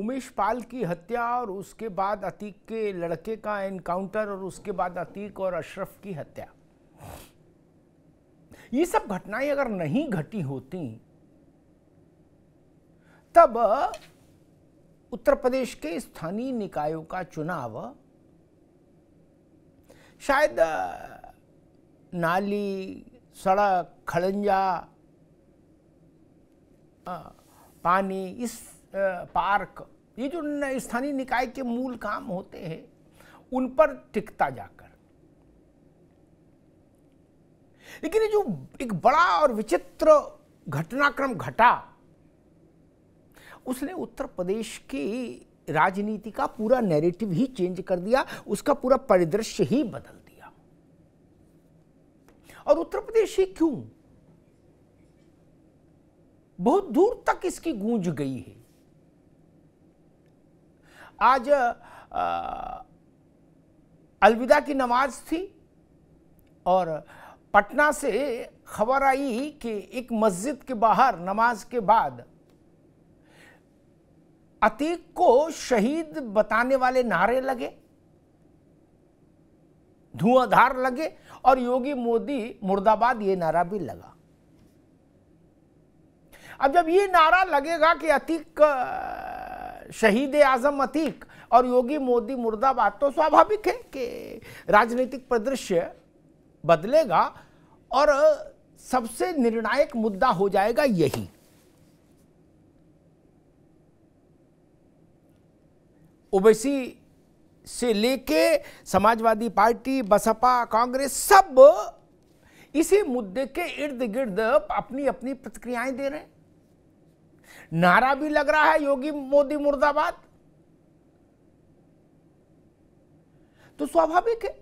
उमेश पाल की हत्या और उसके बाद अतीक के लड़के का एनकाउंटर और उसके बाद अतीक और अशरफ की हत्या ये सब घटनाएं अगर नहीं घटी होती तब उत्तर प्रदेश के स्थानीय निकायों का चुनाव शायद नाली सड़क खड़ंजा पानी इस पार्क ये जो स्थानीय निकाय के मूल काम होते हैं उन पर टिकता जाकर लेकिन ये जो एक बड़ा और विचित्र घटनाक्रम घटा उसने उत्तर प्रदेश की राजनीति का पूरा नैरेटिव ही चेंज कर दिया उसका पूरा परिदृश्य ही बदल दिया और उत्तर प्रदेश ही क्यों बहुत दूर तक इसकी गूंज गई है आज अलविदा की नमाज थी और पटना से खबर आई कि एक मस्जिद के बाहर नमाज के बाद अतीक को शहीद बताने वाले नारे लगे धुआंधार लगे और योगी मोदी मुर्दाबाद ये नारा भी लगा अब जब ये नारा लगेगा कि अतीक शहीद आजम अतीक और योगी मोदी मुर्दाबाद तो स्वाभाविक है कि राजनीतिक परिदृश्य बदलेगा और सबसे निर्णायक मुद्दा हो जाएगा यही ओबीसी से लेके समाजवादी पार्टी बसपा कांग्रेस सब इसी मुद्दे के इर्द गिर्द अपनी अपनी प्रतिक्रियाएं दे रहे हैं नारा भी लग रहा है योगी मोदी मुर्दाबाद तो स्वाभाविक है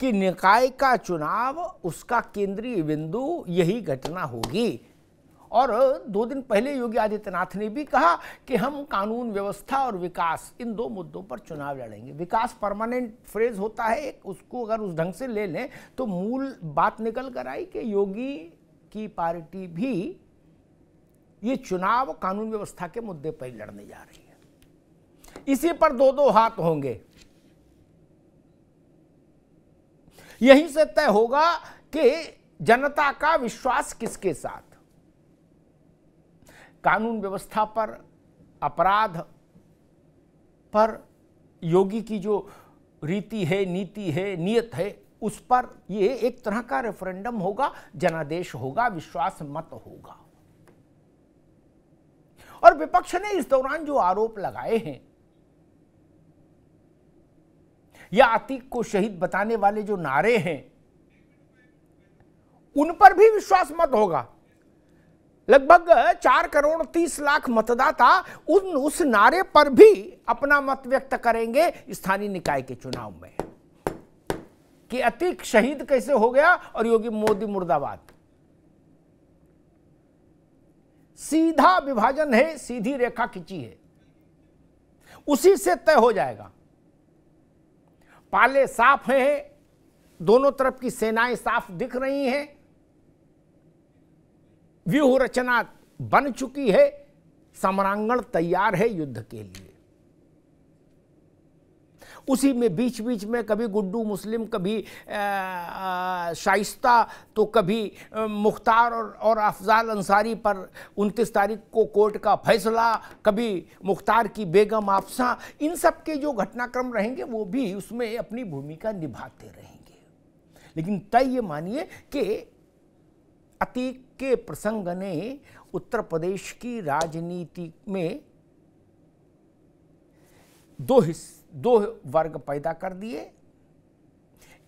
कि निकाय का चुनाव उसका केंद्रीय बिंदु यही घटना होगी और दो दिन पहले योगी आदित्यनाथ ने भी कहा कि हम कानून व्यवस्था और विकास इन दो मुद्दों पर चुनाव लड़ेंगे विकास परमानेंट फ्रेज होता है एक उसको अगर उस ढंग से ले लें तो मूल बात निकल कर आई कि योगी की पार्टी भी ये चुनाव कानून व्यवस्था के मुद्दे पर ही लड़ने जा रही है इसी पर दो दो हाथ होंगे यहीं से तय होगा कि जनता का विश्वास किसके साथ कानून व्यवस्था पर अपराध पर योगी की जो रीति है नीति है नियत है उस पर ये एक तरह का रेफरेंडम होगा जनादेश होगा विश्वास मत होगा और विपक्ष ने इस दौरान जो आरोप लगाए हैं या अतीक को शहीद बताने वाले जो नारे हैं उन पर भी विश्वास मत होगा लगभग चार करोड़ तीस लाख मतदाता उन उस नारे पर भी अपना मत व्यक्त करेंगे स्थानीय निकाय के चुनाव में कि अतीक शहीद कैसे हो गया और योगी मोदी मुर्दाबाद सीधा विभाजन है सीधी रेखा खिंची है उसी से तय हो जाएगा पाले साफ हैं दोनों तरफ की सेनाएं साफ दिख रही हैं व्यूह रचना बन चुकी है समरांगण तैयार है युद्ध के लिए उसी में बीच बीच में कभी गुड्डू मुस्लिम कभी शाइस्ता तो कभी मुख्तार और, और अफजाल अंसारी पर उनतीस तारीख को कोर्ट का फैसला कभी मुख्तार की बेगम आपसा इन सब के जो घटनाक्रम रहेंगे वो भी उसमें अपनी भूमिका निभाते रहेंगे लेकिन तय ये मानिए कि अतीक के प्रसंग ने उत्तर प्रदेश की राजनीति में दो हिस्से दो वर्ग पैदा कर दिए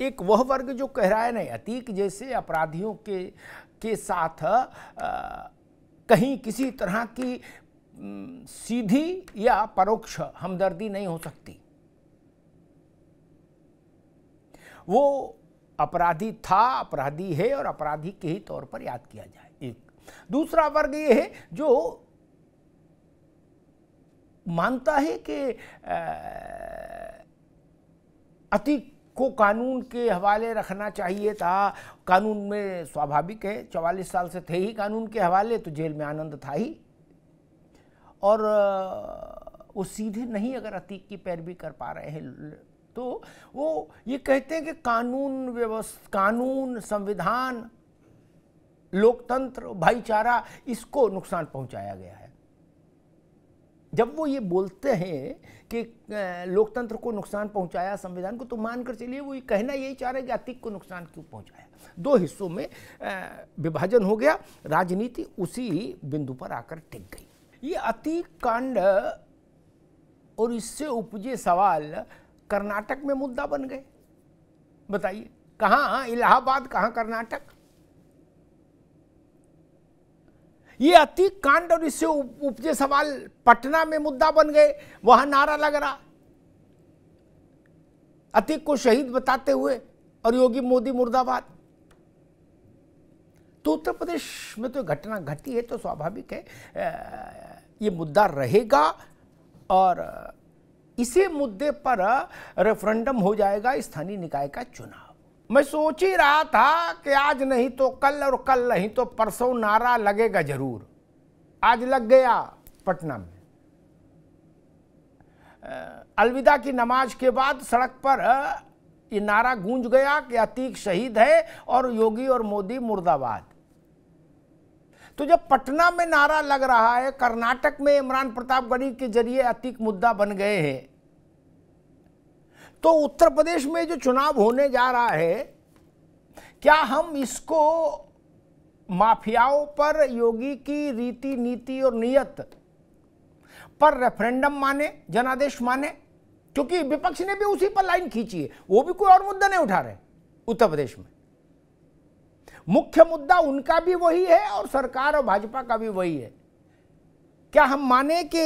एक वह वर्ग जो कह रहा है नहीं अतीक जैसे अपराधियों के के साथ आ, कहीं किसी तरह की सीधी या परोक्ष हमदर्दी नहीं हो सकती वो अपराधी था अपराधी है और अपराधी के ही तौर पर याद किया जाए एक दूसरा वर्ग ये है जो मानता है कि अतीक को कानून के हवाले रखना चाहिए था कानून में स्वाभाविक है चवालीस साल से थे ही कानून के हवाले तो जेल में आनंद था ही और वो सीधे नहीं अगर अतीक की पैरवी कर पा रहे हैं तो वो ये कहते हैं कि कानून व्यवस्था कानून संविधान लोकतंत्र भाईचारा इसको नुकसान पहुंचाया गया है जब वो ये बोलते हैं कि लोकतंत्र को नुकसान पहुंचाया संविधान को तो मानकर चलिए वो ये कहना यही चाह रहे हैं कि अतिक को नुकसान क्यों पहुंचाया दो हिस्सों में विभाजन हो गया राजनीति उसी बिंदु पर आकर टिक गई ये अतीक कांड और इससे उपजे सवाल कर्नाटक में मुद्दा बन गए बताइए कहाँ इलाहाबाद कहाँ कर्नाटक ये अति कांड और इससे उपजे सवाल पटना में मुद्दा बन गए वहां नारा लग रहा अतीक को शहीद बताते हुए और योगी मोदी मुर्दाबाद तो उत्तर प्रदेश में तो घटना घटी है तो स्वाभाविक है ये मुद्दा रहेगा और इसी मुद्दे पर रेफरेंडम हो जाएगा स्थानीय निकाय का चुनाव मैं सोच ही रहा था कि आज नहीं तो कल और कल नहीं तो परसों नारा लगेगा जरूर आज लग गया पटना में अलविदा की नमाज के बाद सड़क पर ये नारा गूंज गया कि अतीक शहीद है और योगी और मोदी मुर्दाबाद तो जब पटना में नारा लग रहा है कर्नाटक में इमरान प्रतापगढ़ी के जरिए अतीक मुद्दा बन गए हैं तो उत्तर प्रदेश में जो चुनाव होने जा रहा है क्या हम इसको माफियाओं पर योगी की रीति नीति और नियत पर रेफरेंडम माने जनादेश माने क्योंकि विपक्ष ने भी उसी पर लाइन खींची है वो भी कोई और मुद्दा नहीं उठा रहे उत्तर प्रदेश में मुख्य मुद्दा उनका भी वही है और सरकार और भाजपा का भी वही है क्या हम माने कि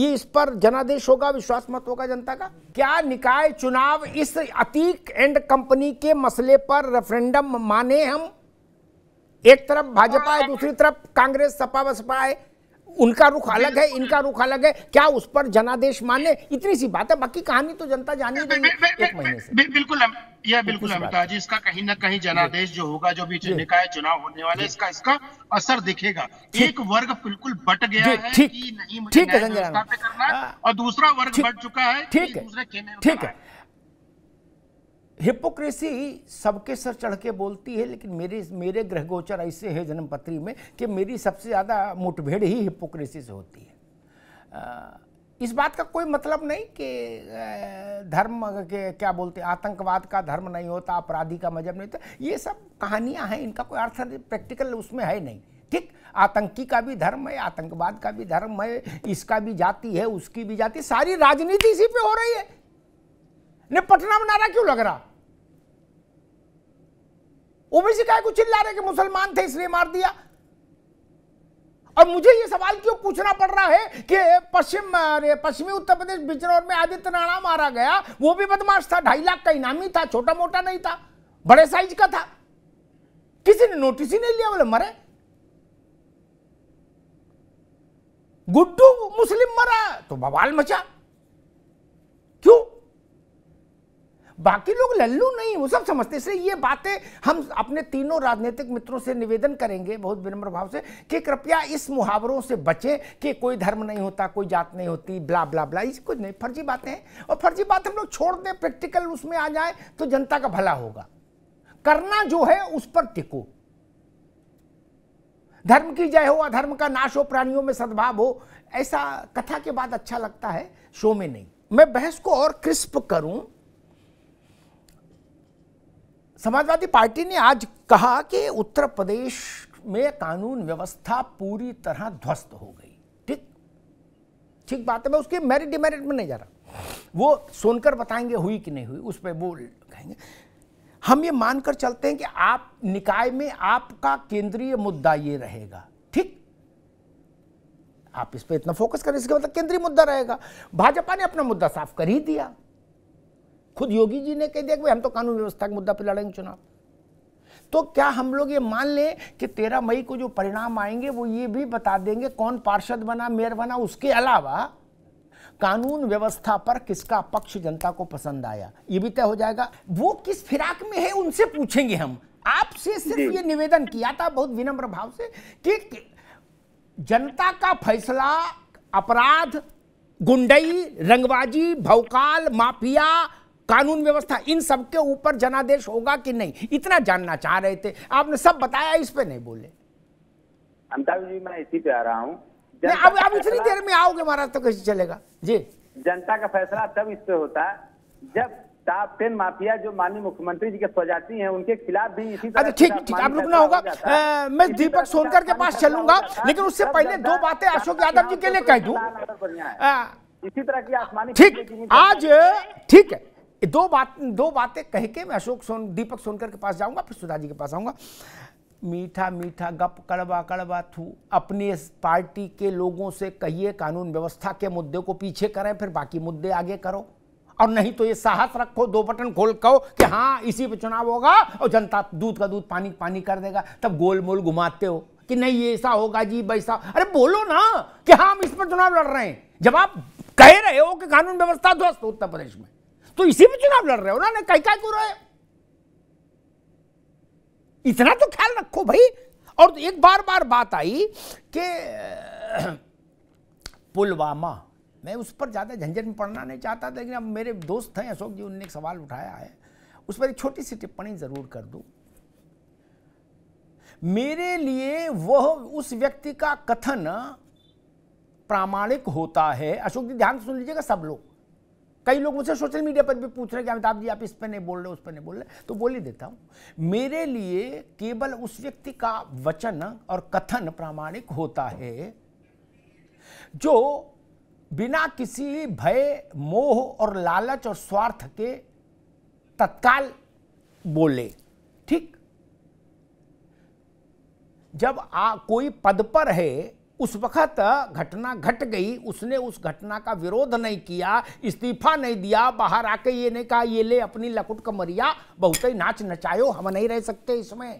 ये इस पर जनादेश होगा विश्वास मत होगा जनता का क्या निकाय चुनाव इस अतीक एंड कंपनी के मसले पर रेफरेंडम माने हम एक तरफ भाजपा है दूसरी तरफ कांग्रेस सपा बसपा है उनका रुख अलग है इनका रुख अलग है क्या उस पर जनादेश माने इतनी सी बात है बाकी कहानी तो जनता जानी नहीं है एक महीने से बिल्कुल यह बिल्कुल अमिताभ जी इसका कहीं ना कहीं जनादेश जो होगा जो भी निकाय चुनाव होने वाले इसका इसका असर दिखेगा एक वर्ग बिल्कुल बट गया है ठीक ठीक है संजय करना हाँ। और दूसरा वर्ग बट चुका है ठीक है ठीक है हिपोक्रेसी सबके सर चढ़ के बोलती है लेकिन मेरे मेरे ग्रह गोचर ऐसे है जन्मपत्री में कि मेरी सबसे ज़्यादा मुठभेड़ ही हिपोक्रेसी से होती है इस बात का कोई मतलब नहीं कि धर्म के क्या बोलते हैं आतंकवाद का धर्म नहीं होता अपराधी का मजहब नहीं होता ये सब कहानियां हैं इनका कोई अर्थ प्रैक्टिकल उसमें है नहीं ठीक आतंकी का भी धर्म है आतंकवाद का भी धर्म है इसका भी जाति है उसकी भी जाति सारी राजनीति इसी पे हो रही है ने पटना में नारा क्यों लग रहा ओबीसी का कुछ चिल्ला रहे कि मुसलमान थे इसलिए मार दिया अब मुझे ये सवाल क्यों पूछना पड़ रहा है कि पश्चिम पश्चिमी उत्तर प्रदेश बिजनौर में आदित्य राणा मारा गया वो भी बदमाश था ढाई लाख का इनामी था छोटा मोटा नहीं था बड़े साइज का था किसी ने नोटिस ही नहीं लिया बोले मरे गुड्डू मुस्लिम मरा तो बवाल मचा क्यों बाकी लोग लल्लू नहीं वो सब समझते इसलिए ये बातें हम अपने तीनों राजनीतिक मित्रों से निवेदन करेंगे बहुत विनम्र भाव से कि कृपया इस मुहावरों से बचें कि कोई धर्म नहीं होता कोई जात नहीं होती ब्ला ब्ला ब्ला इस कुछ नहीं फर्जी बातें हैं और फर्जी बात हम लोग छोड़ दें प्रैक्टिकल उसमें आ जाए तो जनता का भला होगा करना जो है उस पर टिको धर्म की जय हो अधर्म का नाश हो प्राणियों में सद्भाव हो ऐसा कथा के बाद अच्छा लगता है शो में नहीं मैं बहस को और क्रिस्प करूं समाजवादी पार्टी ने आज कहा कि उत्तर प्रदेश में कानून व्यवस्था पूरी तरह ध्वस्त हो गई ठीक ठीक बात है मैं उसके मेरिट डिमेरिट में नहीं जा रहा वो सुनकर बताएंगे हुई कि नहीं हुई उस पर वो कहेंगे हम ये मानकर चलते हैं कि आप निकाय में आपका केंद्रीय मुद्दा ये रहेगा ठीक आप इस पर इतना फोकस करें इसके मतलब केंद्रीय मुद्दा रहेगा भाजपा ने अपना मुद्दा साफ कर ही दिया खुद योगी जी ने कह दिया कि हम तो कानून व्यवस्था के मुद्दा पर लड़ेंगे चुनाव तो क्या हम लोग ये मान लें कि तेरह मई को जो परिणाम आएंगे वो ये भी बता देंगे कौन पार्षद बना मेयर बना उसके अलावा कानून व्यवस्था पर किसका पक्ष जनता को पसंद आया ये भी तय हो जाएगा वो किस फिराक में है उनसे पूछेंगे हम आपसे सिर्फ ये निवेदन किया था बहुत विनम्र भाव से कि जनता का फैसला अपराध गुंडई रंगबाजी भौकाल माफिया कानून व्यवस्था इन सबके ऊपर जनादेश होगा कि नहीं इतना जानना चाह रहे थे आपने सब बताया इस पे नहीं बोले जी मैं इसी पे आ रहा हूँ अब अब इतनी देर में आओगे महाराज तो कैसे चलेगा जी जनता का फैसला तब इस पे होता है जब टॉप टेन माफिया जो माननीय मुख्यमंत्री जी के स्वजाती हैं उनके खिलाफ भी इसी तरह अच्छा, ठीक ठीक अब रुकना होगा आ, मैं दीपक सोनकर के पास चलूंगा लेकिन उससे पहले दो बातें अशोक यादव जी के लिए कह दूं इसी तरह की आसमानी ठीक आज ठीक है दो बात दो बातें कह के मैं अशोक सोन दीपक सोनकर के पास जाऊंगा फिर सुधा जी के पास आऊंगा मीठा मीठा गप कड़वा कड़वा थू अपनी पार्टी के लोगों से कहिए कानून व्यवस्था के मुद्दे को पीछे करें फिर बाकी मुद्दे आगे करो और नहीं तो ये साहस रखो दो बटन खोल कहो कि हाँ इसी पे चुनाव होगा और जनता दूध का दूध पानी पानी कर देगा तब गोल मोल घुमाते हो कि नहीं ये ऐसा होगा जी वैसा अरे बोलो ना कि हाँ हम इस पर चुनाव लड़ रहे हैं जब आप कह रहे हो कि कानून व्यवस्था ध्वस्त उत्तर प्रदेश में तो इसी में चुनाव लड़ रहे हो ना नहीं कई काय क्यों इतना तो ख्याल रखो भाई और एक बार बार बात आई कि पुलवामा मैं उस पर ज़्यादा झंझट में पढ़ना नहीं चाहता था लेकिन अब मेरे दोस्त हैं अशोक जी उनने एक सवाल उठाया है उस पर एक छोटी सी टिप्पणी ज़रूर कर दू मेरे लिए वह उस व्यक्ति का कथन प्रामाणिक होता है अशोक जी ध्यान सुन लीजिएगा सब लोग कई लोग मुझसे सोशल मीडिया पर भी पूछ रहे हैं कि अमिताभ जी आप इस पर नहीं बोल रहे उस पर नहीं बोल रहे तो बोल ही देता हूं मेरे लिए केवल उस व्यक्ति का वचन और कथन प्रामाणिक होता है जो बिना किसी भय मोह और लालच और स्वार्थ के तत्काल बोले ठीक जब आ कोई पद पर है उस वक्त घटना घट गई उसने उस घटना का विरोध नहीं किया इस्तीफा नहीं दिया बाहर आके ये नहीं कहा ये ले अपनी लकुट कमरिया बहुत ही नाच नचायो हम नहीं रह सकते इसमें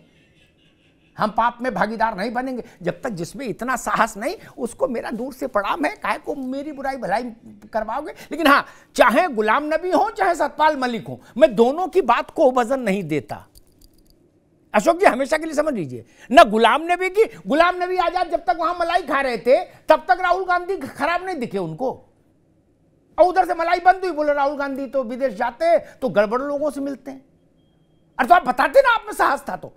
हम पाप में भागीदार नहीं बनेंगे जब तक जिसमें इतना साहस नहीं उसको मेरा दूर से प्रणाम है काहे को मेरी बुराई भलाई करवाओगे लेकिन हाँ चाहे गुलाम नबी हो चाहे सतपाल मलिक हो मैं दोनों की बात को वजन नहीं देता अशोक जी हमेशा के लिए समझ लीजिए ना गुलाम नबी की गुलाम नबी आजाद जब तक वहां मलाई खा रहे थे तब तक राहुल गांधी खराब नहीं दिखे उनको और उधर से मलाई बंद हुई बोले राहुल गांधी तो विदेश जाते तो गड़बड़ लोगों से मिलते हैं अरे तो आप बताते ना आप में साहस था तो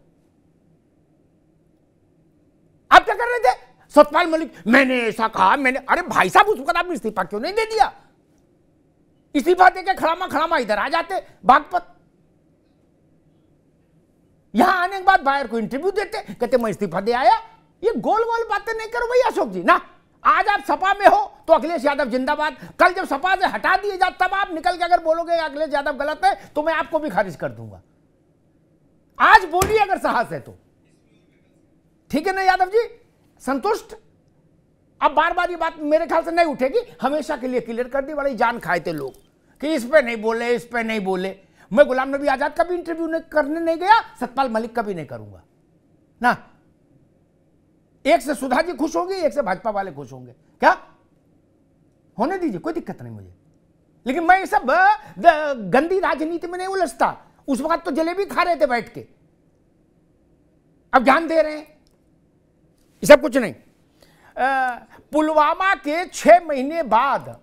आप क्या कर रहे थे सतपाल मलिक मैंने ऐसा कहा मैंने अरे भाई साहब उस वक्त आपने इस्तीफा क्यों नहीं दे दिया इस्तीफा देकर खड़ामा खड़ामा इधर आ जाते बागपत यहाँ आने के बाद बायर को इंटरव्यू देते कहते मैं इस्तीफा दे आया ये गोल गोल बातें नहीं करो भैया अशोक जी ना आज आप सपा में हो तो अखिलेश यादव जिंदाबाद कल जब सपा से हटा दिए जाते तब आप निकल के अगर बोलोगे अखिलेश यादव गलत है तो मैं आपको भी खारिज कर दूंगा आज बोलिए अगर साहस है तो ठीक है ना यादव जी संतुष्ट अब बार बार ये बात मेरे ख्याल से नहीं उठेगी हमेशा के लिए क्लियर कर दी बड़ी जान खाए थे लोग कि इस पे नहीं बोले इस पे नहीं बोले मैं गुलाम नबी आज़ाद का भी इंटरव्यू नहीं करने नहीं गया सतपाल मलिक का भी नहीं करूंगा ना एक से सुधा जी खुश होंगे एक से भाजपा वाले खुश होंगे क्या होने दीजिए कोई दिक्कत नहीं मुझे लेकिन मैं ये सब गंदी राजनीति में नहीं उलझता उस वक्त तो जलेबी खा रहे थे बैठ के अब ध्यान दे रहे हैं ये सब कुछ नहीं पुलवामा के छह महीने बाद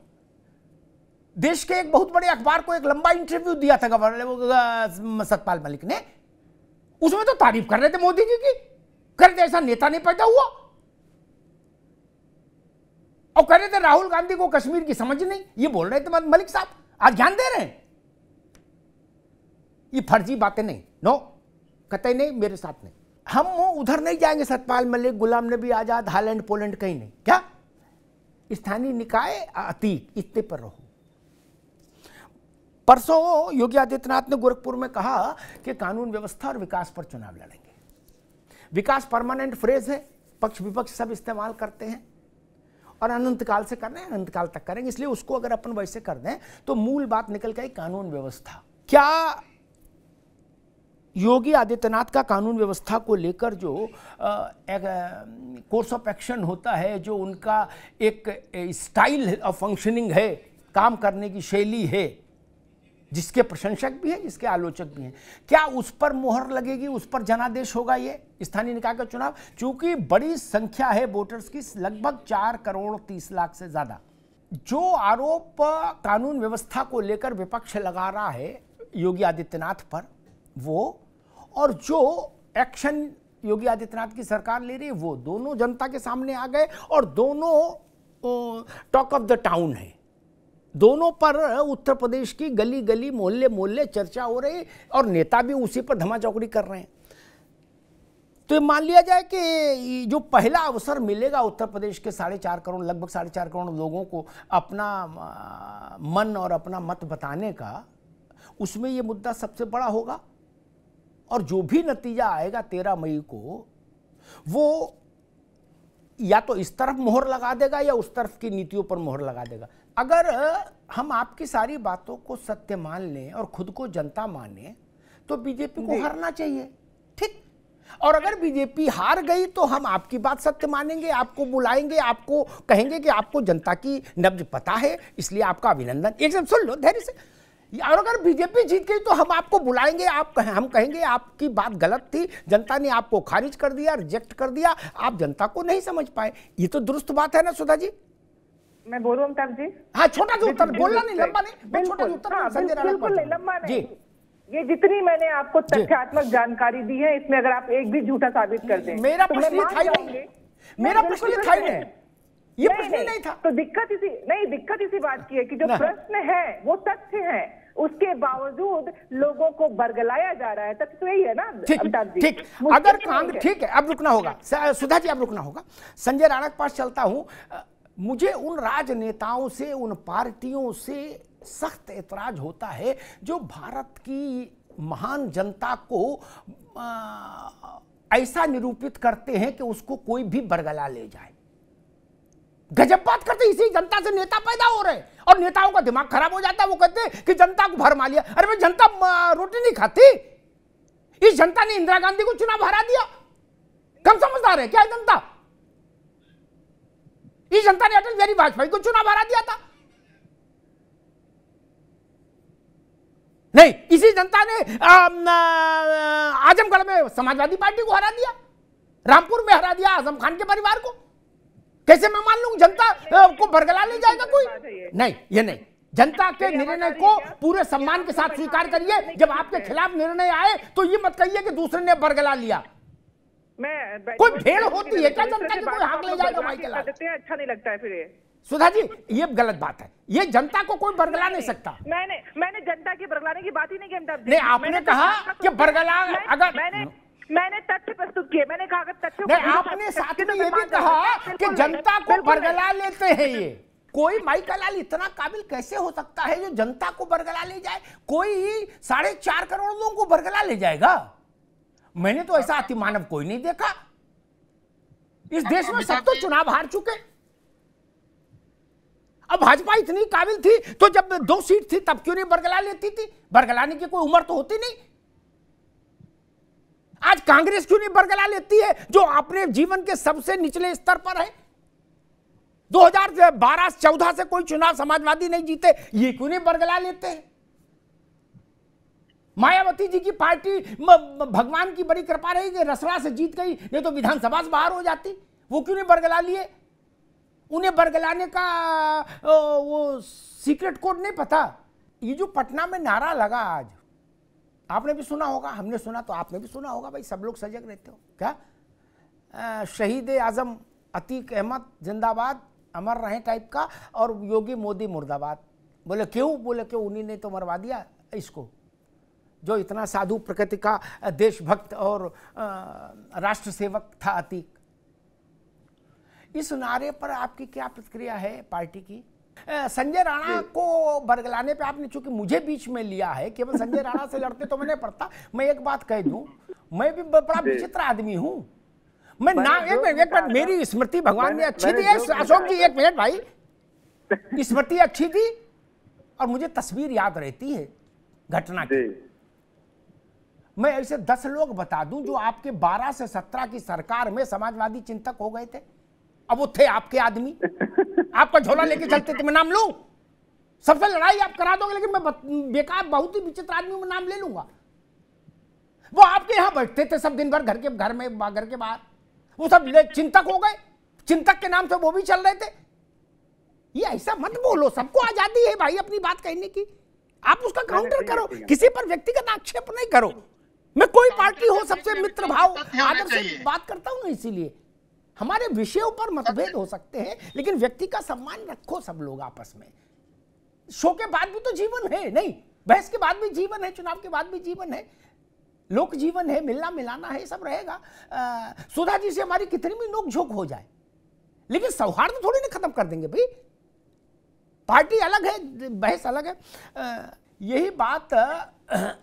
देश के एक बहुत बड़े अखबार को एक लंबा इंटरव्यू दिया था गवर्नर सतपाल मलिक ने उसमें तो तारीफ कर रहे थे मोदी जी की कर रहे ऐसा नेता नहीं पैदा हुआ और कह रहे थे राहुल गांधी को कश्मीर की समझ नहीं ये बोल रहे थे मलिक साहब आज ध्यान दे रहे हैं ये फर्जी बातें नहीं नो कतई नहीं मेरे साथ नहीं हम उधर नहीं जाएंगे सतपाल मलिक गुलाम नबी आजाद हालैंड पोलैंड कहीं नहीं क्या स्थानीय निकाय अतीत इतने पर रहो परसों योगी आदित्यनाथ ने गोरखपुर में कहा कि कानून व्यवस्था और विकास पर चुनाव लड़ेंगे विकास परमानेंट फ्रेज है पक्ष विपक्ष सब इस्तेमाल करते हैं और अनंत काल से कर रहे हैं अनंत काल तक करेंगे इसलिए उसको अगर अपन वैसे कर दें तो मूल बात निकल गई कानून व्यवस्था क्या योगी आदित्यनाथ का कानून व्यवस्था को लेकर जो कोर्स ऑफ एक्शन होता है जो उनका एक स्टाइल ऑफ फंक्शनिंग है काम करने की शैली है जिसके प्रशंसक भी हैं जिसके आलोचक भी हैं क्या उस पर मोहर लगेगी उस पर जनादेश होगा ये स्थानीय निकाय का चुनाव चूंकि बड़ी संख्या है वोटर्स की लगभग चार करोड़ तीस लाख से ज़्यादा जो आरोप कानून व्यवस्था को लेकर विपक्ष लगा रहा है योगी आदित्यनाथ पर वो और जो एक्शन योगी आदित्यनाथ की सरकार ले रही है वो दोनों जनता के सामने आ गए और दोनों टॉक ऑफ द टाउन है दोनों पर उत्तर प्रदेश की गली गली मोहल्ले मोहल्ले चर्चा हो रही और नेता भी उसी पर धमा चौकड़ी कर रहे हैं तो मान लिया जाए कि जो पहला अवसर मिलेगा उत्तर प्रदेश के साढ़े चार करोड़ लगभग साढ़े चार करोड़ लोगों को अपना मन और अपना मत बताने का उसमें ये मुद्दा सबसे बड़ा होगा और जो भी नतीजा आएगा तेरह मई को वो या तो इस तरफ मोहर लगा देगा या उस तरफ की नीतियों पर मोहर लगा देगा अगर हम आपकी सारी बातों को सत्य मान लें और खुद को जनता माने तो बीजेपी को हारना चाहिए ठीक और अगर बीजेपी हार गई तो हम आपकी बात सत्य मानेंगे आपको बुलाएंगे आपको कहेंगे कि आपको जनता की नब्ज पता है इसलिए आपका अभिनंदन एक सब सुन लो धैर्य से और अगर बीजेपी जीत गई तो हम आपको बुलाएंगे आप हम कहेंगे आपकी बात गलत थी जनता ने आपको खारिज कर दिया रिजेक्ट कर दिया आप जनता को नहीं समझ पाए ये तो दुरुस्त बात है ना सुधा जी मैं बोल रहा हूँ अमिताभ जी हाँ छोटा सा उत्तर बोलना नहीं लंबा नहीं छोटा सा उत्तर संजय राणा हाँ, बिल्कुल नहीं लंबा नहीं जी ये जितनी मैंने आपको तथ्यात्मक जानकारी दी है इसमें अगर आप एक भी झूठा साबित कर दें मेरा तो प्रश्न ये था नहीं मेरा प्रश्न ये था नहीं ये प्रश्न नहीं था तो दिक्कत इसी नहीं दिक्कत इसी बात की है कि जो प्रश्न है वो तथ्य है उसके बावजूद लोगों को बरगलाया जा रहा है तथ्य तो यही है ना ठीक ठीक अगर काम ठीक है अब रुकना होगा सुधा जी अब रुकना होगा संजय राणा के पास चलता हूँ मुझे उन राजनेताओं से उन पार्टियों से सख्त ऐतराज होता है जो भारत की महान जनता को आ, ऐसा निरूपित करते हैं कि उसको कोई भी बरगला ले जाए गजब बात करते इसी जनता से नेता पैदा हो रहे और नेताओं का दिमाग खराब हो जाता है वो कहते हैं कि जनता को भरमा लिया अरे भाई जनता रोटी नहीं खाती इस जनता ने इंदिरा गांधी को चुनाव हरा दिया कम समझदार है क्या जनता ये जनता ने अटल बिहारी वाजपेयी को चुनाव हरा दिया था नहीं इसी जनता ने आजमगढ़ में समाजवादी पार्टी को हरा दिया रामपुर में हरा दिया आजम खान के परिवार को कैसे मैं मान लू जनता को बरगला ले जाएगा कोई नहीं ये नहीं जनता के निर्णय को पूरे सम्मान के साथ स्वीकार करिए जब आपके खिलाफ निर्णय आए तो ये मत कहिए कि दूसरे ने बरगला लिया मैं कोई भेड़ होती है क्या जनता की कोई हाथ ले जाएगा भाई के अच्छा नहीं लगता है फिर सुधा जी ये गलत बात है ये जनता को कोई बरगला नहीं सकता मैंने मैंने जनता की बरगलाने की बात ही नहीं की नहीं आपने कहा कि बरगला अगर मैंने मैंने तथ्य प्रस्तुत किए मैंने कहा अगर तथ्य नहीं आपने साथ में ये भी कहा कि जनता को बरगला लेते हैं ये कोई लाल इतना काबिल कैसे हो सकता है जो जनता को बरगला ले जाए कोई साढ़े चार करोड़ लोगों को बरगला ले जाएगा मैंने तो ऐसा अति मानव कोई नहीं देखा इस अच्छा, देश में सब तो चुनाव हार चुके अब भाजपा इतनी काबिल थी तो जब दो सीट थी तब क्यों नहीं बरगला लेती थी बरगलाने की कोई उम्र तो होती नहीं आज कांग्रेस क्यों नहीं बरगला लेती है जो अपने जीवन के सबसे निचले स्तर पर है 2012-14 से कोई चुनाव समाजवादी नहीं जीते ये क्यों नहीं बरगला लेते हैं मायावती जी की पार्टी भगवान की बड़ी कृपा रही कि रसरा से जीत गई नहीं तो विधानसभा से बाहर हो जाती वो क्यों नहीं बरगला लिए उन्हें बरगलाने का वो सीक्रेट कोड नहीं पता ये जो पटना में नारा लगा आज आपने भी सुना होगा हमने सुना तो आपने भी सुना होगा भाई सब लोग सजग रहते हो क्या शहीद आजम अतीक अहमद जिंदाबाद अमर रहे टाइप का और योगी मोदी मुर्दाबाद बोले क्यों बोले क्यों उन्हीं ने तो मरवा दिया इसको जो इतना साधु प्रकृति का देशभक्त और राष्ट्र सेवक था अतीक इस नारे पर आपकी क्या प्रतिक्रिया है पार्टी की संजय राणा को बरगलाने पे आपने चूंकि मुझे बीच में लिया है केवल संजय राणा से लड़ते तो मैं नहीं पड़ता मैं एक बात कह दू मैं भी बड़ा विचित्र आदमी हूं मैं ना एक मिनट एक मिनट मेरी स्मृति भगवान ने अच्छी दी है अशोक जी एक मिनट भाई स्मृति अच्छी थी और मुझे तस्वीर याद रहती है घटना की मैं ऐसे दस लोग बता दूं जो आपके बारह से सत्रह की सरकार में समाजवादी चिंतक हो गए थे अब वो थे आपके आदमी आपका झोला लेके चलते थे मैं नाम लू सबसे लड़ाई आप करा दोगे लेकिन मैं बेकार बहुत ही विचित्र आदमी में नाम ले लूंगा वो आपके यहां बैठते थे सब दिन भर घर के घर में घर के बाहर वो सब चिंतक हो गए चिंतक के नाम से वो भी चल रहे थे ये ऐसा मत बोलो सबको आजादी है भाई अपनी बात कहने की आप उसका काउंटर करो किसी पर व्यक्तिगत आक्षेप नहीं करो मैं कोई पार्टी हो सबसे मित्र भाव आदर से बात करता हूँ इसीलिए हमारे विषयों पर मतभेद हो सकते हैं लेकिन व्यक्ति का सम्मान रखो सब लोग आपस में शो के बाद भी तो जीवन है नहीं बहस के बाद भी जीवन है चुनाव के बाद भी जीवन है लोक जीवन है मिलना मिलाना है सब रहेगा सुधा जी से हमारी कितनी भी नोकझोंक हो जाए लेकिन सौहार्द तो थोड़ी ना खत्म कर देंगे भाई पार्टी अलग है बहस अलग है आ, यही बात आ,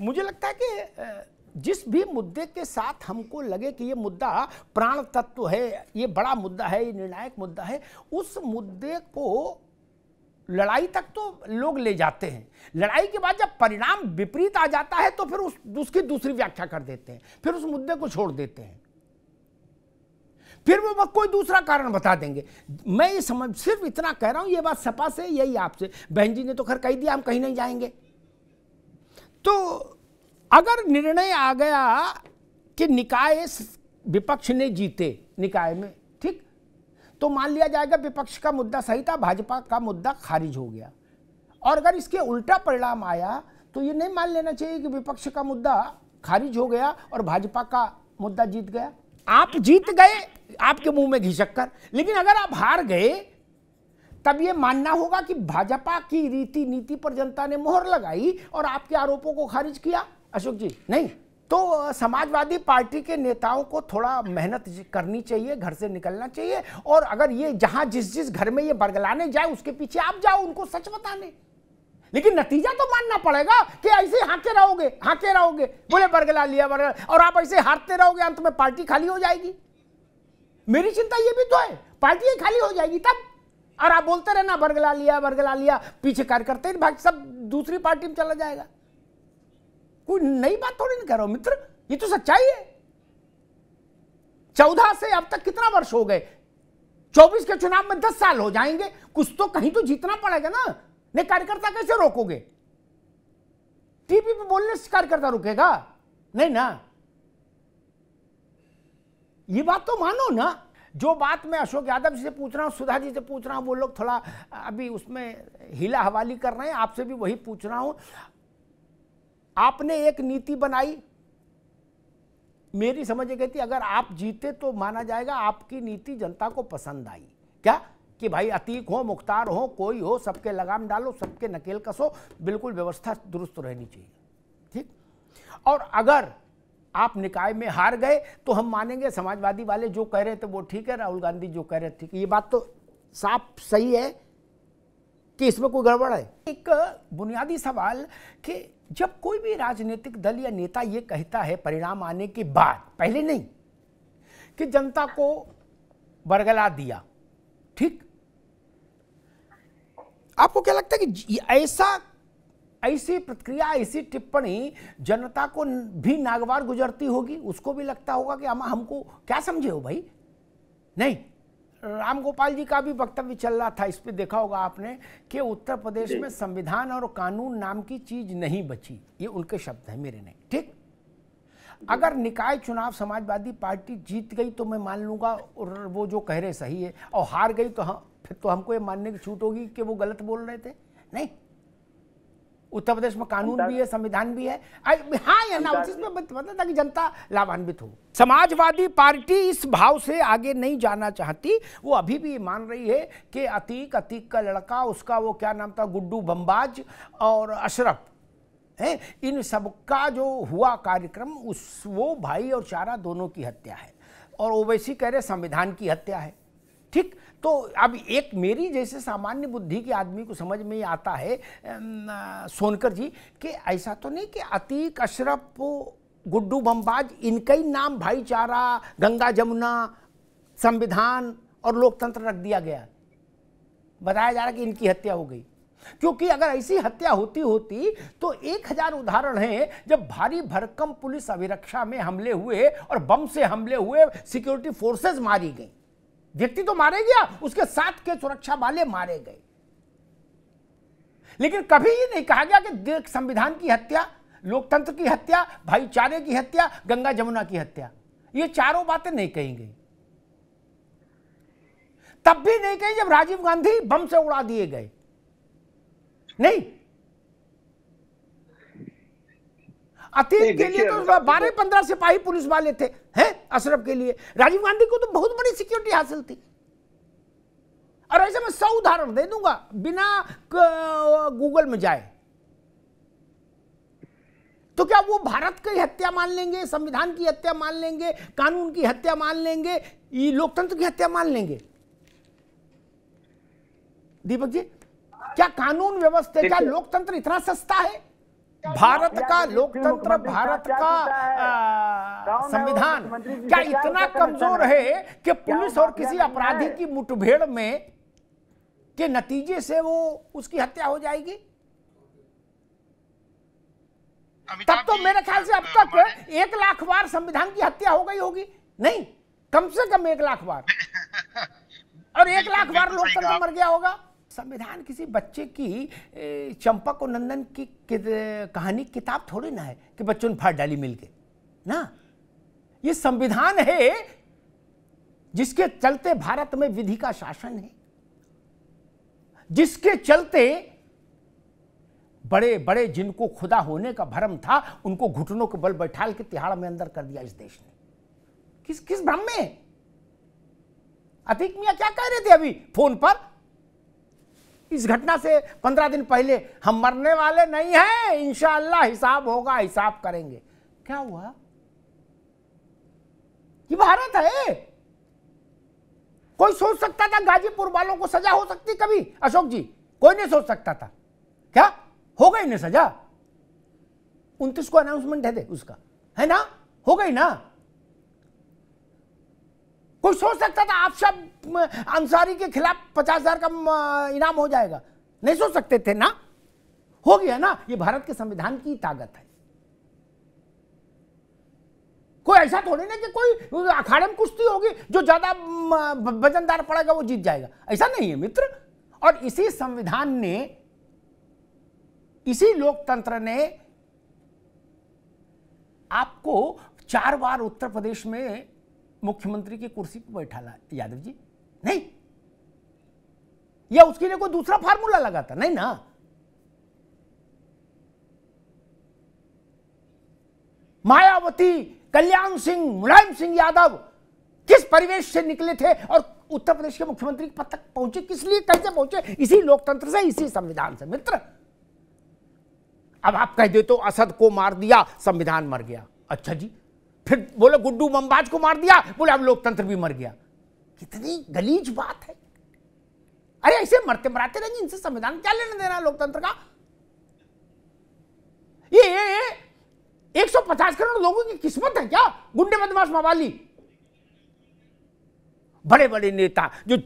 मुझे लगता है कि जिस भी मुद्दे के साथ हमको लगे कि ये मुद्दा प्राण तत्व है ये बड़ा मुद्दा है ये निर्णायक मुद्दा है उस मुद्दे को लड़ाई तक तो लोग ले जाते हैं लड़ाई के बाद जब परिणाम विपरीत आ जाता है तो फिर उस उसकी दूसरी व्याख्या कर देते हैं फिर उस मुद्दे को छोड़ देते हैं फिर वो कोई दूसरा कारण बता देंगे मैं ये समझ सिर्फ इतना कह रहा हूं ये बात सपा से यही आपसे बहन जी ने तो खर कह दिया हम कहीं नहीं जाएंगे तो अगर निर्णय आ गया कि निकाय विपक्ष ने जीते निकाय में ठीक तो मान लिया जाएगा विपक्ष का मुद्दा सही था भाजपा का मुद्दा खारिज हो गया और अगर इसके उल्टा परिणाम आया तो ये नहीं मान लेना चाहिए कि विपक्ष का मुद्दा खारिज हो गया और भाजपा का मुद्दा जीत गया आप जीत गए आपके मुंह में घिसक कर लेकिन अगर आप हार गए तब ये मानना होगा कि भाजपा की रीति नीति पर जनता ने मोहर लगाई और आपके आरोपों को खारिज किया अशोक जी नहीं तो समाजवादी पार्टी के नेताओं को थोड़ा मेहनत करनी चाहिए घर से निकलना चाहिए और अगर ये जहां जिस जिस घर में ये बरगलाने जाए उसके पीछे आप जाओ उनको सच बताने लेकिन नतीजा तो मानना पड़ेगा कि ऐसे हाके रहोगे हाके रहोगे बोले बरगला लिया बरगला और आप ऐसे हारते रहोगे अंत में पार्टी खाली हो जाएगी मेरी चिंता ये भी तो है पार्टी खाली हो जाएगी तब और आप बोलते रहना बरगला लिया बरगला लिया पीछे कार्य करते हैं भाग सब दूसरी पार्टी में चला जाएगा कोई नई बात थोड़ी नहीं कह रहा हूं मित्र ये तो सच्चाई है चौदह से अब तक कितना वर्ष हो गए चौबीस के चुनाव में दस साल हो जाएंगे कुछ तो कहीं तो जीतना पड़ेगा ना नहीं कार्यकर्ता कैसे रोकोगे टीवी पर बोलने से कार्यकर्ता रुकेगा नहीं ना ये बात तो मानो ना जो बात मैं अशोक यादव जी से पूछ रहा हूँ सुधा जी से पूछ रहा हूँ वो लोग थोड़ा अभी उसमें हिला हवाली कर रहे हैं आपसे भी वही पूछ रहा हूँ आपने एक नीति बनाई मेरी समझ गई थी अगर आप जीते तो माना जाएगा आपकी नीति जनता को पसंद आई क्या कि भाई अतीक हो मुख्तार हो कोई हो सबके लगाम डालो सबके नकेल कसो बिल्कुल व्यवस्था दुरुस्त रहनी चाहिए ठीक और अगर आप निकाय में हार गए तो हम मानेंगे समाजवादी वाले जो कह रहे थे वो ठीक है राहुल गांधी जो कह रहे थे ये बात तो साफ सही है कि इसमें कोई गड़बड़ है एक बुनियादी सवाल कि जब कोई भी राजनीतिक दल या नेता ये कहता है परिणाम आने के बाद पहले नहीं कि जनता को बरगला दिया ठीक आपको क्या लगता है कि ऐसा ऐसी प्रतिक्रिया ऐसी टिप्पणी जनता को भी नागवार गुजरती होगी उसको भी लगता होगा कि हम हमको क्या समझे हो भाई नहीं राम गोपाल जी का भी वक्तव्य चल रहा था इस पर देखा होगा आपने कि उत्तर प्रदेश में संविधान और कानून नाम की चीज नहीं बची ये उनके शब्द हैं मेरे नहीं ठीक अगर निकाय चुनाव समाजवादी पार्टी जीत गई तो मैं मान लूंगा और वो जो कह रहे सही है और हार गई तो हम हाँ, फिर तो हमको ये मानने की छूट होगी कि वो गलत बोल रहे थे नहीं उत्तर प्रदेश में कानून भी है संविधान भी है हाँ या ना उसमें मतलब ताकि जनता लाभान्वित हो समाजवादी पार्टी इस भाव से आगे नहीं जाना चाहती वो अभी भी मान रही है कि अतीक अतीक का लड़का उसका वो क्या नाम था गुड्डू बम्बाज और अशरफ है इन सबका जो हुआ कार्यक्रम उस वो भाई और चारा दोनों की हत्या है और ओवैसी कह रहे संविधान की हत्या है ठीक तो अब एक मेरी जैसे सामान्य बुद्धि के आदमी को समझ में आता है सोनकर जी कि ऐसा तो नहीं कि अतीक अशरफ गुड्डू बम्बाज इनका ही नाम भाईचारा गंगा जमुना संविधान और लोकतंत्र रख दिया गया बताया जा रहा कि इनकी हत्या हो गई क्योंकि अगर ऐसी हत्या होती होती तो एक हजार उदाहरण हैं जब भारी भरकम पुलिस अभिरक्षा में हमले हुए और बम से हमले हुए सिक्योरिटी फोर्सेस मारी गई व्यक्ति तो मारे गया उसके साथ के सुरक्षा वाले मारे गए लेकिन कभी ये नहीं कहा गया कि संविधान की हत्या लोकतंत्र की हत्या भाईचारे की हत्या गंगा जमुना की हत्या ये चारों बातें नहीं कही गई तब भी नहीं कही जब राजीव गांधी बम से उड़ा दिए गए नहीं अतीत के लिए तो बारह पंद्रह सिपाही पुलिस वाले थे हैं अशरफ के लिए राजीव गांधी को तो बहुत बड़ी सिक्योरिटी हासिल थी और ऐसे मैं सौ उदाहरण दे दूंगा बिना गूगल में जाए तो क्या वो भारत की हत्या मान लेंगे संविधान की हत्या मान लेंगे कानून की हत्या मान लेंगे ये लोकतंत्र की हत्या मान लेंगे दीपक जी क्या कानून व्यवस्था क्या लोकतंत्र इतना सस्ता है भारत का लोकतंत्र भारत का संविधान क्या इतना कमजोर है कि पुलिस और किसी अपराधी की मुठभेड़ में के नतीजे से वो उसकी हत्या हो जाएगी तब तो मेरे ख्याल से अब तक एक लाख बार संविधान की हत्या हो गई होगी नहीं कम से कम एक लाख बार और एक लाख बार लोकतंत्र मर गया होगा संविधान किसी बच्चे की चंपक और नंदन की कहानी किताब थोड़ी ना है कि बच्चों ने फाड़ डाली मिल के ना ये संविधान है जिसके चलते भारत में विधि का शासन है जिसके चलते बड़े बड़े जिनको खुदा होने का भरम था उनको घुटनों के बल बैठाल के तिहाड़ में अंदर कर दिया इस देश ने किस किस भ्रम में अतिक मिया क्या कह रहे थे अभी फोन पर इस घटना से पंद्रह दिन पहले हम मरने वाले नहीं हैं इनशाला हिसाब होगा हिसाब करेंगे क्या हुआ ये भारत है कोई सोच सकता था गाजीपुर वालों को सजा हो सकती कभी अशोक जी कोई नहीं सोच सकता था क्या हो गई ना सजा उनतीस को अनाउंसमेंट है दे उसका है ना हो गई ना कोई सोच सकता था आप सब अंसारी के खिलाफ पचास हजार का इनाम हो जाएगा नहीं सोच सकते थे ना हो गया ना ये भारत के संविधान की ताकत है कोई ऐसा थोड़ी ना कि कोई अखाड़े में कुश्ती होगी जो ज्यादा वजनदार पड़ेगा वो जीत जाएगा ऐसा नहीं है मित्र और इसी संविधान ने इसी लोकतंत्र ने आपको चार बार उत्तर प्रदेश में मुख्यमंत्री की कुर्सी पर बैठा ला यादव जी नहीं या उसके लिए कोई दूसरा फार्मूला लगा था नहीं ना मायावती कल्याण सिंह मुलायम सिंह यादव किस परिवेश से निकले थे और उत्तर प्रदेश के मुख्यमंत्री पद तक पहुंचे किस लिए कैसे पहुंचे इसी लोकतंत्र से इसी संविधान से मित्र अब आप कह दे तो असद को मार दिया संविधान मर गया अच्छा जी फिर बोले गुड्डू ममबाज को मार दिया बोले अब लोकतंत्र भी मर गया कितनी गलीज बात है अरे ऐसे मरते मराते रहेंगे इनसे संविधान क्या लेने देना लोकतंत्र का ये, ये, ये 150 करोड़ लोगों की किस्मत है क्या गुंडे बदमाश मवाली बड़े बड़े नेता जो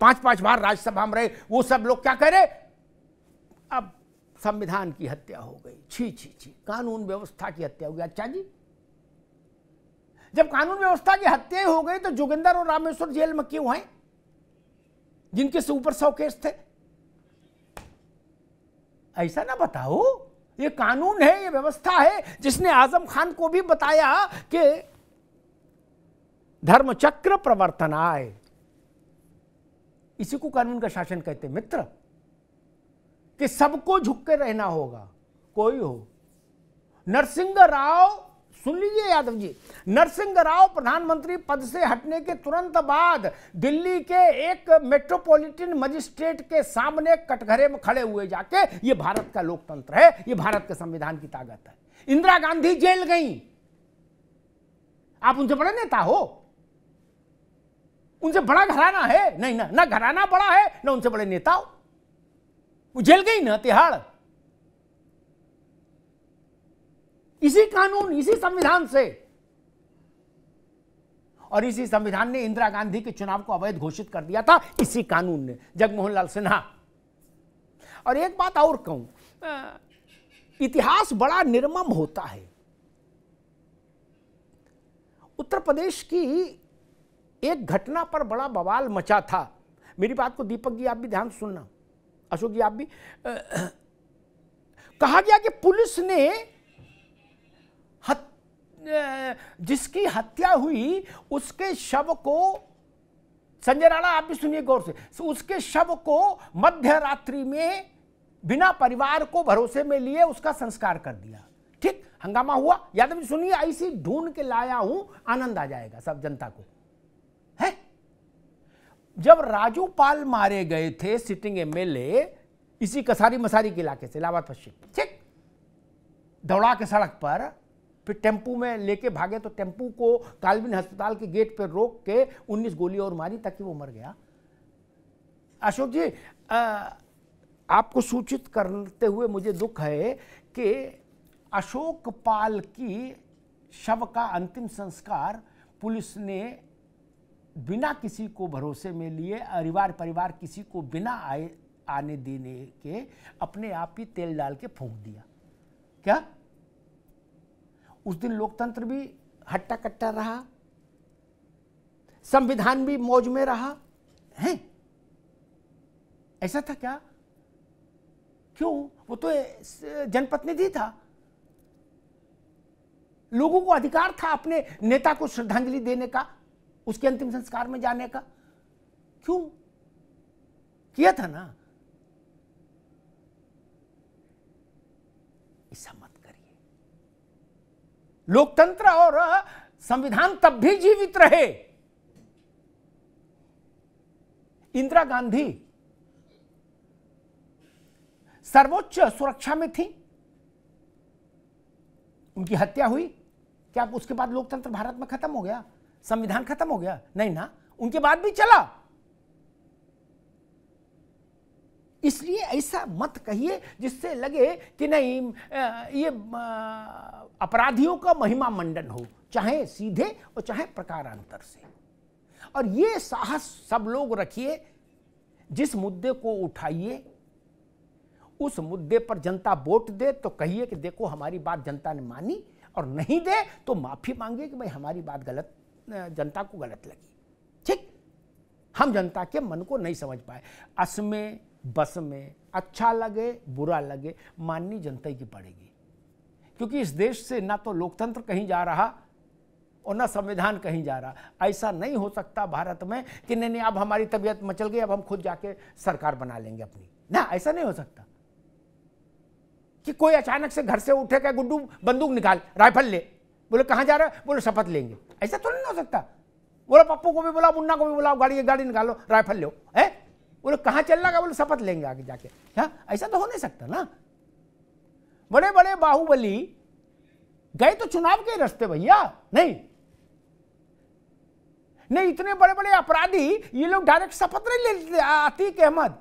पांच पांच बार राज्यसभा में रहे वो सब लोग क्या करे अब संविधान की हत्या हो गई छी छी छी कानून व्यवस्था की हत्या हो गई अच्छा जी जब कानून व्यवस्था की हत्या हो गई तो जोगिंदर और रामेश्वर जेल में क्यों हैं जिनके से ऊपर सौ केस थे ऐसा ना बताओ ये कानून है ये व्यवस्था है जिसने आजम खान को भी बताया कि धर्म चक्र प्रवर्तन आए इसी को कानून का शासन कहते मित्र कि सबको झुक के रहना होगा कोई हो नरसिंह राव सुन लीजिए यादव जी नरसिंह राव प्रधानमंत्री पद से हटने के तुरंत बाद दिल्ली के एक मेट्रोपॉलिटन मजिस्ट्रेट के सामने कटघरे में खड़े हुए जाके ये भारत का लोकतंत्र है ये भारत के संविधान की ताकत है इंदिरा गांधी जेल गई आप उनसे बड़े नेता हो उनसे बड़ा घराना है नहीं ना ना घराना बड़ा है ना उनसे बड़े नेता हो वो जेल गई ना तिहाड़ इसी कानून इसी संविधान से और इसी संविधान ने इंदिरा गांधी के चुनाव को अवैध घोषित कर दिया था इसी कानून ने जगमोहन लाल सिन्हा और एक बात और कहूं इतिहास बड़ा निर्मम होता है उत्तर प्रदेश की एक घटना पर बड़ा बवाल मचा था मेरी बात को दीपक जी आप भी ध्यान सुनना अशोक जी आप भी आ, कहा गया कि पुलिस ने हत, जिसकी हत्या हुई उसके शव को संजय राणा आप भी सुनिए गौर से तो उसके शव को मध्य रात्रि में बिना परिवार को भरोसे में लिए उसका संस्कार कर दिया ठीक हंगामा हुआ यादव जी सुनिए ऐसी ढूंढ के लाया हूं आनंद आ जाएगा सब जनता को है जब राजू पाल मारे गए थे सिटिंग एमएलए इसी कसारी मसारी के इलाके से इलाहाबाद पश्चिम ठीक दौड़ा के सड़क पर फिर टेम्पू में लेके भागे तो टेम्पू को कालविन अस्पताल के गेट पर रोक के उन्नीस गोली और मारी ताकि वो मर गया अशोक जी आ, आपको सूचित करते हुए मुझे दुख है कि अशोक पाल की शव का अंतिम संस्कार पुलिस ने बिना किसी को भरोसे में लिए परिवार परिवार किसी को बिना आए आने देने के अपने आप ही तेल डाल के फूंक दिया क्या उस दिन लोकतंत्र भी हट्टा कट्टा रहा संविधान भी मौज में रहा है ऐसा था क्या क्यों वो तो जनप्रतिनिधि था लोगों को अधिकार था अपने नेता को श्रद्धांजलि देने का उसके अंतिम संस्कार में जाने का क्यों किया था ना लोकतंत्र और संविधान तब भी जीवित रहे इंदिरा गांधी सर्वोच्च सुरक्षा में थी उनकी हत्या हुई क्या उसके बाद लोकतंत्र भारत में खत्म हो गया संविधान खत्म हो गया नहीं ना उनके बाद भी चला इसलिए ऐसा मत कहिए जिससे लगे कि नहीं ये अपराधियों का महिमा मंडन हो चाहे सीधे और चाहे प्रकारांतर से और ये साहस सब लोग रखिए जिस मुद्दे को उठाइए उस मुद्दे पर जनता वोट दे तो कहिए कि देखो हमारी बात जनता ने मानी और नहीं दे तो माफ़ी मांगे कि भाई हमारी बात गलत जनता को गलत लगी ठीक हम जनता के मन को नहीं समझ पाए असमें बस में अच्छा लगे बुरा लगे माननी जनता की पड़ेगी क्योंकि इस देश से ना तो लोकतंत्र कहीं जा रहा और ना संविधान कहीं जा रहा ऐसा नहीं हो सकता भारत में कि नहीं नहीं अब हमारी तबीयत मचल गई अब हम खुद जाके सरकार बना लेंगे अपनी ना ऐसा नहीं हो सकता कि कोई अचानक से घर से उठे क्या गुड्डू बंदूक निकाल राइफल ले बोले कहाँ जा रहे बोले शपथ लेंगे ऐसा तो नहीं हो सकता बोलो पप्पू को भी बुलाओ मुन्ना को भी बुलाओ गाड़ी गाड़ी निकालो राइफल लो है बोले लोग कहाँ चलना बोले शपथ लेंगे आगे जाके हाँ ऐसा तो हो नहीं सकता ना बड़े बड़े बाहुबली गए तो चुनाव के रास्ते भैया नहीं नहीं इतने बड़े बड़े अपराधी ये लोग डायरेक्ट शपथ नहीं लेते आतीक अहमद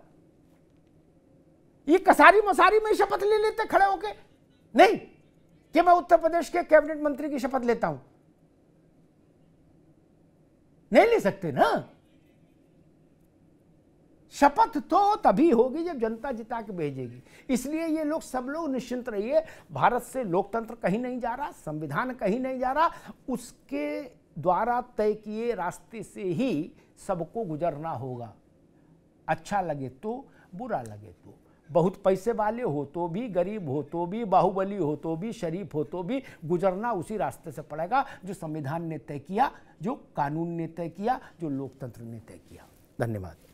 ये कसारी मसारी में शपथ ले लेते खड़े होके नहीं कि मैं उत्तर प्रदेश के कैबिनेट मंत्री की शपथ लेता हूं नहीं ले सकते ना शपथ तो तभी होगी जब जनता जिता के भेजेगी इसलिए ये लोग सब लोग निश्चिंत रहिए भारत से लोकतंत्र कहीं नहीं जा रहा संविधान कहीं नहीं जा रहा उसके द्वारा तय किए रास्ते से ही सबको गुजरना होगा अच्छा लगे तो बुरा लगे तो बहुत पैसे वाले हो तो भी गरीब हो तो भी बाहुबली हो तो भी शरीफ हो तो भी गुजरना उसी रास्ते से पड़ेगा जो संविधान ने तय किया जो कानून ने तय किया जो लोकतंत्र ने तय किया धन्यवाद